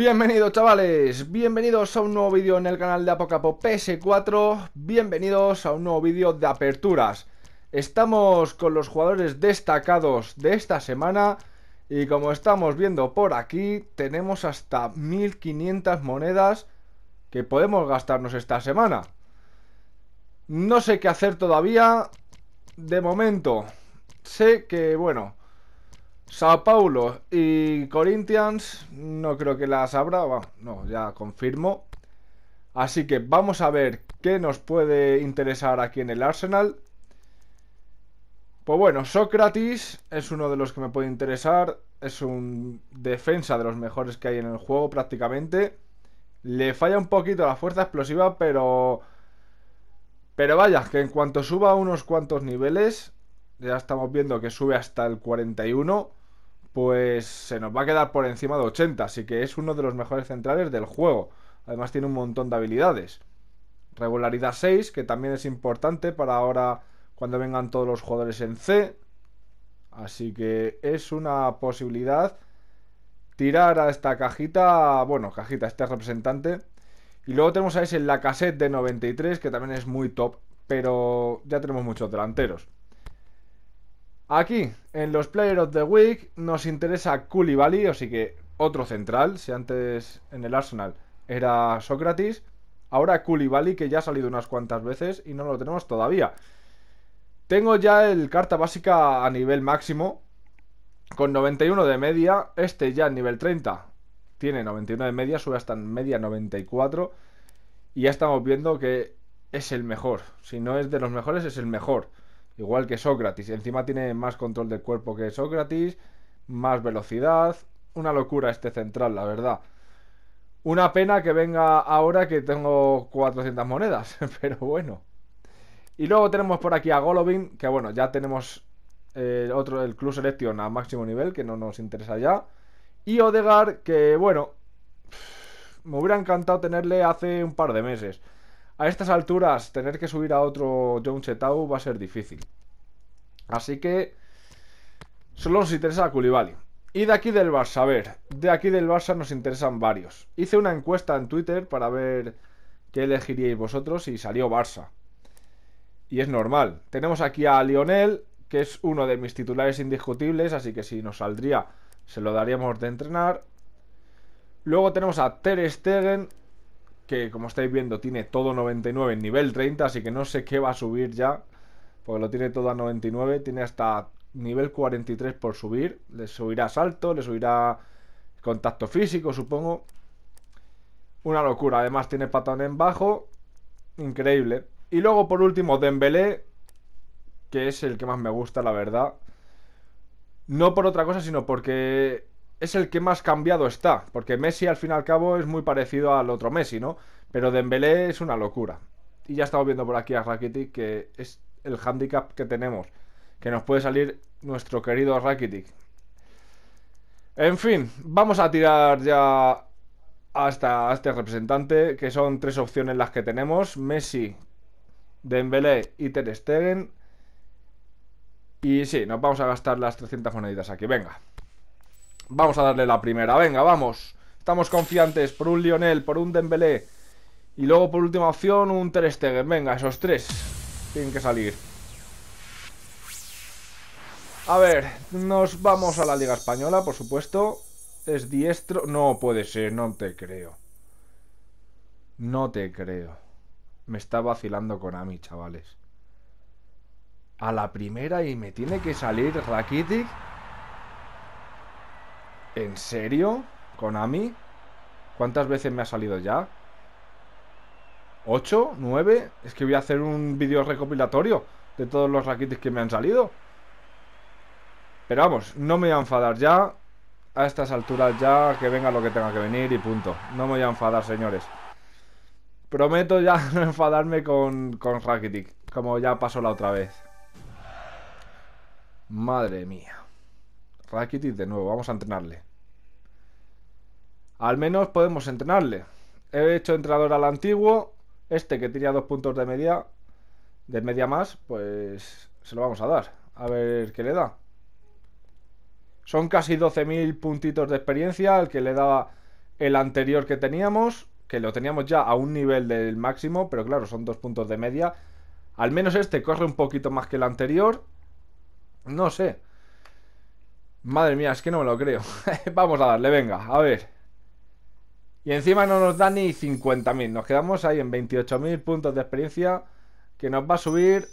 Bienvenidos chavales, bienvenidos a un nuevo vídeo en el canal de Apocapo PS4 Bienvenidos a un nuevo vídeo de aperturas Estamos con los jugadores destacados de esta semana Y como estamos viendo por aquí, tenemos hasta 1500 monedas Que podemos gastarnos esta semana No sé qué hacer todavía De momento Sé que, bueno, Sao Paulo y Corinthians, no creo que las habrá, bueno, no, ya confirmo. Así que vamos a ver qué nos puede interesar aquí en el Arsenal. Pues bueno, Sócrates es uno de los que me puede interesar. Es un defensa de los mejores que hay en el juego prácticamente. Le falla un poquito la fuerza explosiva, pero... Pero vaya, que en cuanto suba unos cuantos niveles, ya estamos viendo que sube hasta el 41 pues se nos va a quedar por encima de 80, así que es uno de los mejores centrales del juego. Además tiene un montón de habilidades. Regularidad 6, que también es importante para ahora cuando vengan todos los jugadores en C. Así que es una posibilidad tirar a esta cajita, bueno, cajita, este representante. Y luego tenemos a ese en la cassette de 93, que también es muy top, pero ya tenemos muchos delanteros. Aquí, en los Player of the Week, nos interesa Koulibaly, así que otro central. Si antes en el Arsenal era Sócrates, ahora Koulibaly, que ya ha salido unas cuantas veces y no lo tenemos todavía. Tengo ya el carta básica a nivel máximo, con 91 de media, este ya en nivel 30 tiene 91 de media, sube hasta media 94 y ya estamos viendo que es el mejor. Si no es de los mejores, es el mejor. Igual que Sócrates. Encima tiene más control del cuerpo que Sócrates, más velocidad. Una locura este central, la verdad. Una pena que venga ahora que tengo 400 monedas, pero bueno. Y luego tenemos por aquí a Golovin, que bueno, ya tenemos el eh, otro, el Club Selection a máximo nivel, que no nos interesa ya. Y Odegar, que bueno, me hubiera encantado tenerle hace un par de meses a estas alturas tener que subir a otro John Chetau va a ser difícil. Así que solo nos interesa a Y de aquí del Barça, a ver, de aquí del Barça nos interesan varios. Hice una encuesta en Twitter para ver qué elegiríais vosotros y salió Barça. Y es normal. Tenemos aquí a Lionel, que es uno de mis titulares indiscutibles, así que si nos saldría se lo daríamos de entrenar. Luego tenemos a Ter Stegen, que como estáis viendo tiene todo 99 en nivel 30, así que no sé qué va a subir ya, porque lo tiene todo a 99, tiene hasta nivel 43 por subir, le subirá salto, le subirá contacto físico, supongo. Una locura, además tiene patón en bajo, increíble. Y luego por último Dembélé, que es el que más me gusta, la verdad. No por otra cosa, sino porque es el que más cambiado está, porque Messi al fin y al cabo es muy parecido al otro Messi, ¿no? Pero Dembélé es una locura. Y ya estamos viendo por aquí a Rakitic que es el hándicap que tenemos, que nos puede salir nuestro querido Rakitic. En fin, vamos a tirar ya hasta este representante, que son tres opciones las que tenemos, Messi, Dembélé y Ter Stegen. Y sí, nos vamos a gastar las 300 moneditas aquí, venga. Vamos a darle la primera, venga, vamos. Estamos confiantes por un Lionel, por un Dembélé y luego por última opción un Ter Stegen. Venga, esos tres tienen que salir. A ver, nos vamos a la Liga Española, por supuesto. Es diestro. No puede ser, no te creo. No te creo. Me está vacilando con Konami, chavales. A la primera y me tiene que salir Rakitic. ¿En serio? con ¿Konami? ¿Cuántas veces me ha salido ya? ¿Ocho? ¿Nueve? Es que voy a hacer un vídeo recopilatorio de todos los Rakitic que me han salido. Pero vamos, no me voy a enfadar ya. A estas alturas ya, que venga lo que tenga que venir y punto. No me voy a enfadar, señores. Prometo ya no enfadarme con, con Rakitic, como ya pasó la otra vez. Madre mía. Rakitic de nuevo, vamos a entrenarle. Al menos podemos entrenarle. He hecho entrenador al antiguo, este que tenía dos puntos de media, de media más, pues se lo vamos a dar. A ver qué le da. Son casi 12.000 puntitos de experiencia al que le daba el anterior que teníamos, que lo teníamos ya a un nivel del máximo, pero claro, son dos puntos de media. Al menos este corre un poquito más que el anterior. No sé. Madre mía, es que no me lo creo. Vamos a darle, venga, a ver. Y encima no nos da ni 50.000. Nos quedamos ahí en 28.000 puntos de experiencia. Que nos va a subir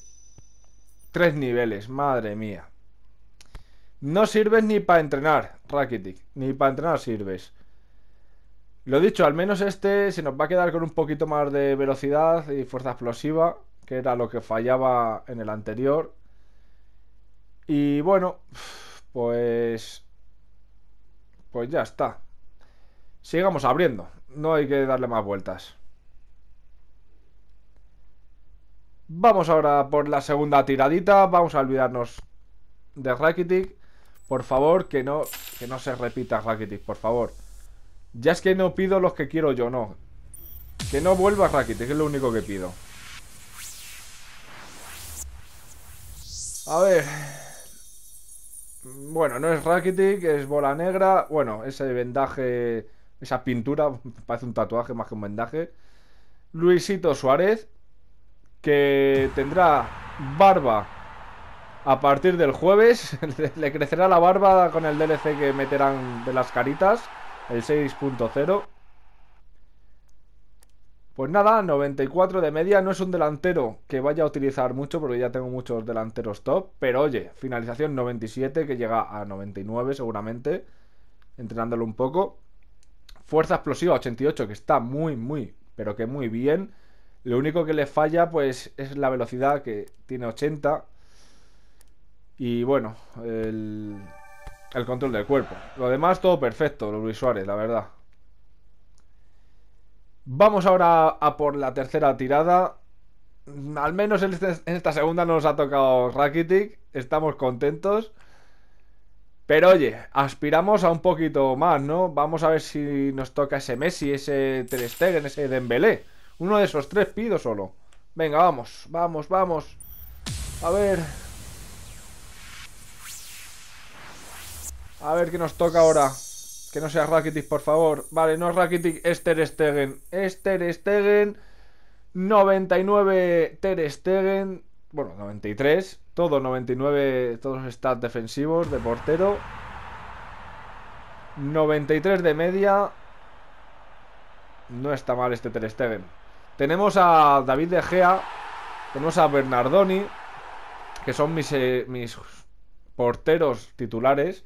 tres niveles. Madre mía. No sirves ni para entrenar, Rakitic. Ni para entrenar sirves. Lo dicho, al menos este se nos va a quedar con un poquito más de velocidad y fuerza explosiva. Que era lo que fallaba en el anterior. Y bueno pues... Pues ya está. Sigamos abriendo. No hay que darle más vueltas. Vamos ahora por la segunda tiradita. Vamos a olvidarnos de Rakitic. Por favor, que no, que no se repita Rakitic, por favor. Ya es que no pido los que quiero yo, no. Que no vuelva Rakitic, es lo único que pido. A ver, bueno, no es Rakitic, es bola negra. Bueno, ese vendaje, esa pintura, parece un tatuaje más que un vendaje. Luisito Suárez, que tendrá barba a partir del jueves. Le crecerá la barba con el DLC que meterán de las caritas, el 6.0. Pues nada, 94 de media no es un delantero que vaya a utilizar mucho porque ya tengo muchos delanteros top, pero oye, finalización 97 que llega a 99 seguramente, entrenándolo un poco. Fuerza explosiva 88 que está muy, muy, pero que muy bien. Lo único que le falla pues es la velocidad que tiene 80 y bueno, el, control del cuerpo. Lo demás todo perfecto, los Suárez, la verdad. Vamos ahora a por la tercera tirada. Al menos en, este, esta segunda nos ha tocado Rakitic. Estamos contentos. Pero oye, aspiramos a un poquito más, ¿no? Vamos a ver si nos toca ese Messi, ese Ter ese Dembélé. Uno de esos tres pido solo. Venga, vamos, vamos, vamos. A ver. A ver qué nos toca ahora. Que no sea Rakitic, por favor. Vale, no es Rakitic, es Ter Stegen. Es Stegen. 99 Ter Stegen. Bueno, 93. Todos 99, todos stats defensivos de portero. 93 de media. No está mal este Ter Stegen. Tenemos a David De Gea. Tenemos a Bernardoni. Que son mis, eh, mis porteros titulares.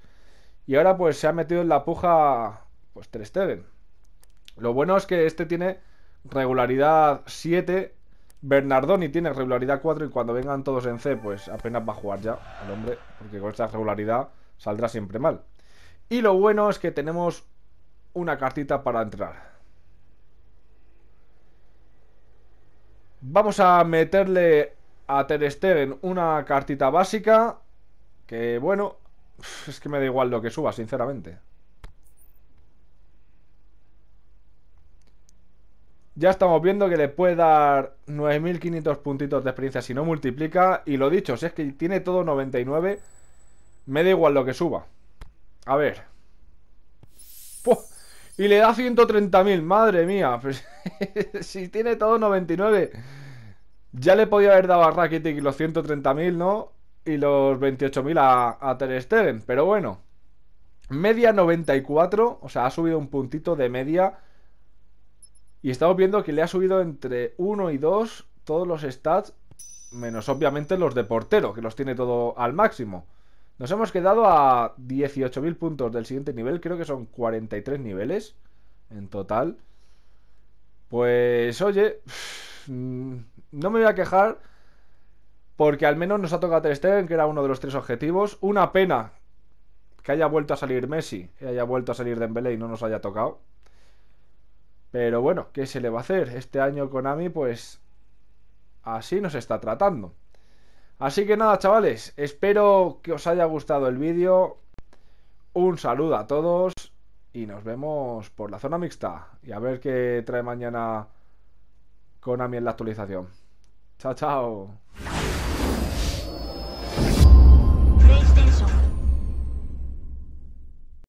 Y ahora pues se ha metido en la puja pues Ter Lo bueno es que este tiene regularidad 7, Bernardoni tiene regularidad 4 y cuando vengan todos en C pues apenas va a jugar ya el hombre, porque con esta regularidad saldrá siempre mal. Y lo bueno es que tenemos una cartita para entrar. Vamos a meterle a Ter Stegen una cartita básica. Que bueno, es que me da igual lo que suba, sinceramente. Ya estamos viendo que le puede dar 9.500 puntitos de experiencia si no multiplica. Y lo dicho, si es que tiene todo 99, me da igual lo que suba. A ver. Y le da 130.000, madre mía. Pues, si tiene todo 99, ya le podía haber dado a Rakitic los 130.000, ¿no? y los 28.000 a, a Ter Stegen, pero bueno. Media 94, o sea, ha subido un puntito de media. Y estamos viendo que le ha subido entre 1 y 2 todos los stats, menos obviamente los de portero, que los tiene todo al máximo. Nos hemos quedado a 18.000 puntos del siguiente nivel, creo que son 43 niveles en total. Pues oye, mm, no me voy a quejar porque al menos nos ha tocado Ter Stegen, que era uno de los tres objetivos. Una pena que haya vuelto a salir Messi, que haya vuelto a salir Dembélé y no nos haya tocado. Pero bueno, ¿qué se le va a hacer? Este año Konami, pues así nos está tratando. Así que nada, chavales, espero que os haya gustado el vídeo. Un saludo a todos y nos vemos por la zona mixta. Y a ver qué trae mañana Konami en la actualización. Chao, chao.